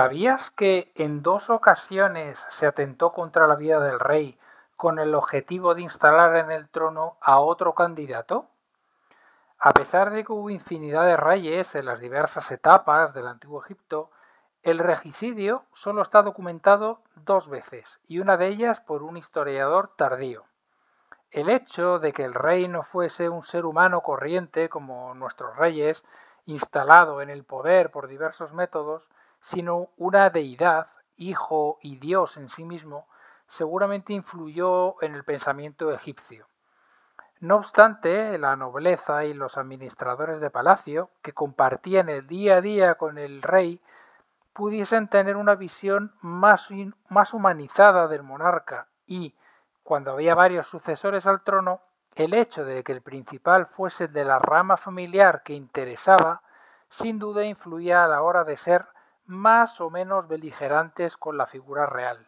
¿Sabías que en dos ocasiones se atentó contra la vida del rey con el objetivo de instalar en el trono a otro candidato? A pesar de que hubo infinidad de reyes en las diversas etapas del antiguo Egipto, el regicidio solo está documentado dos veces, y una de ellas por un historiador tardío. El hecho de que el rey no fuese un ser humano corriente como nuestros reyes, instalado en el poder por diversos métodos, sino una deidad, hijo y dios en sí mismo, seguramente influyó en el pensamiento egipcio. No obstante, la nobleza y los administradores de palacio, que compartían el día a día con el rey, pudiesen tener una visión más, más humanizada del monarca y, cuando había varios sucesores al trono, el hecho de que el principal fuese de la rama familiar que interesaba, sin duda influía a la hora de ser más o menos beligerantes con la figura real.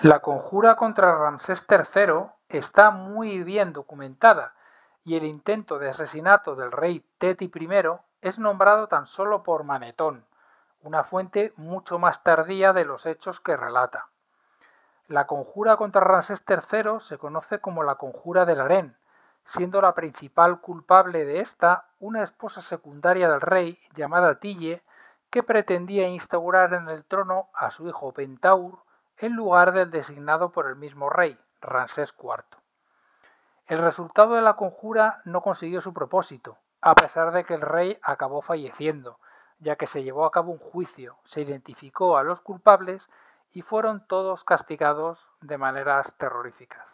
La conjura contra Ramsés III está muy bien documentada y el intento de asesinato del rey Teti I es nombrado tan solo por Manetón, una fuente mucho más tardía de los hechos que relata. La conjura contra Ramsés III se conoce como la conjura del harén, siendo la principal culpable de esta una esposa secundaria del rey llamada Tille, que pretendía instaurar en el trono a su hijo Pentaur en lugar del designado por el mismo rey, Ramsés IV. El resultado de la conjura no consiguió su propósito, a pesar de que el rey acabó falleciendo, ya que se llevó a cabo un juicio, se identificó a los culpables y fueron todos castigados de maneras terroríficas.